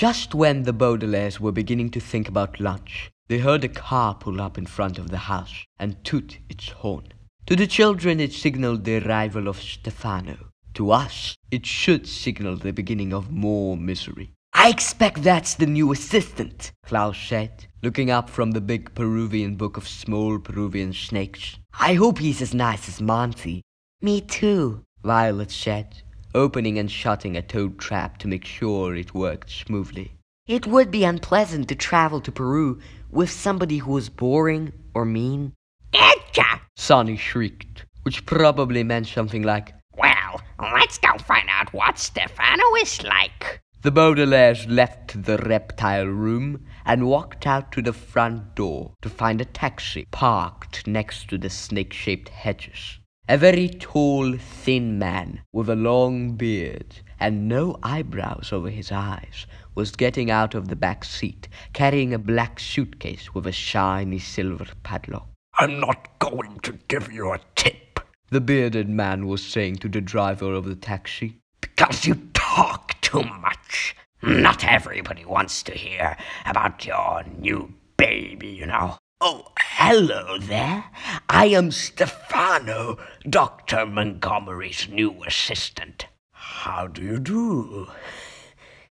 Just when the Baudelaires were beginning to think about lunch, they heard a car pull up in front of the house and toot its horn. To the children, it signaled the arrival of Stefano. To us, it should signal the beginning of more misery. I expect that's the new assistant, Klaus said, looking up from the big Peruvian book of small Peruvian snakes. I hope he's as nice as Monty. Me too, Violet said, opening and shutting a toad trap to make sure it worked smoothly. It would be unpleasant to travel to Peru with somebody who was boring or mean. Etcha! Sonny shrieked, which probably meant something like, Well, let's go find out what Stefano is like. The Baudelaires left the reptile room and walked out to the front door to find a taxi parked next to the snake shaped hedges. A very tall, thin man, with a long beard and no eyebrows over his eyes, was getting out of the back seat, carrying a black suitcase with a shiny silver padlock. I'm not going to give you a tip, the bearded man was saying to the driver of the taxi. Because you talk too much. Not everybody wants to hear about your new baby, you know. Oh, hello there. I am Stefano, Dr. Montgomery's new assistant. How do you do?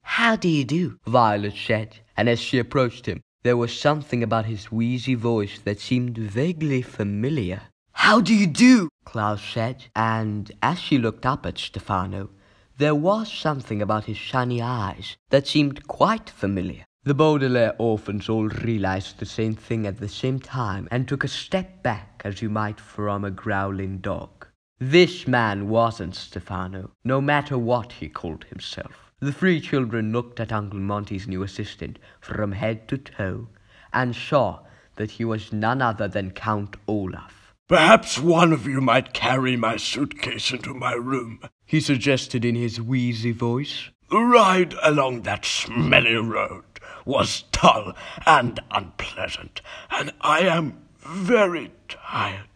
How do you do? Violet said, and as she approached him, there was something about his wheezy voice that seemed vaguely familiar. How do you do? Klaus said, and as she looked up at Stefano, there was something about his shiny eyes that seemed quite familiar. The Baudelaire orphans all realized the same thing at the same time and took a step back as you might from a growling dog. This man wasn't Stefano, no matter what he called himself. The three children looked at Uncle Monty's new assistant from head to toe and saw that he was none other than Count Olaf. Perhaps one of you might carry my suitcase into my room, he suggested in his wheezy voice. The ride along that smelly road was dull and unpleasant, and I am very tired.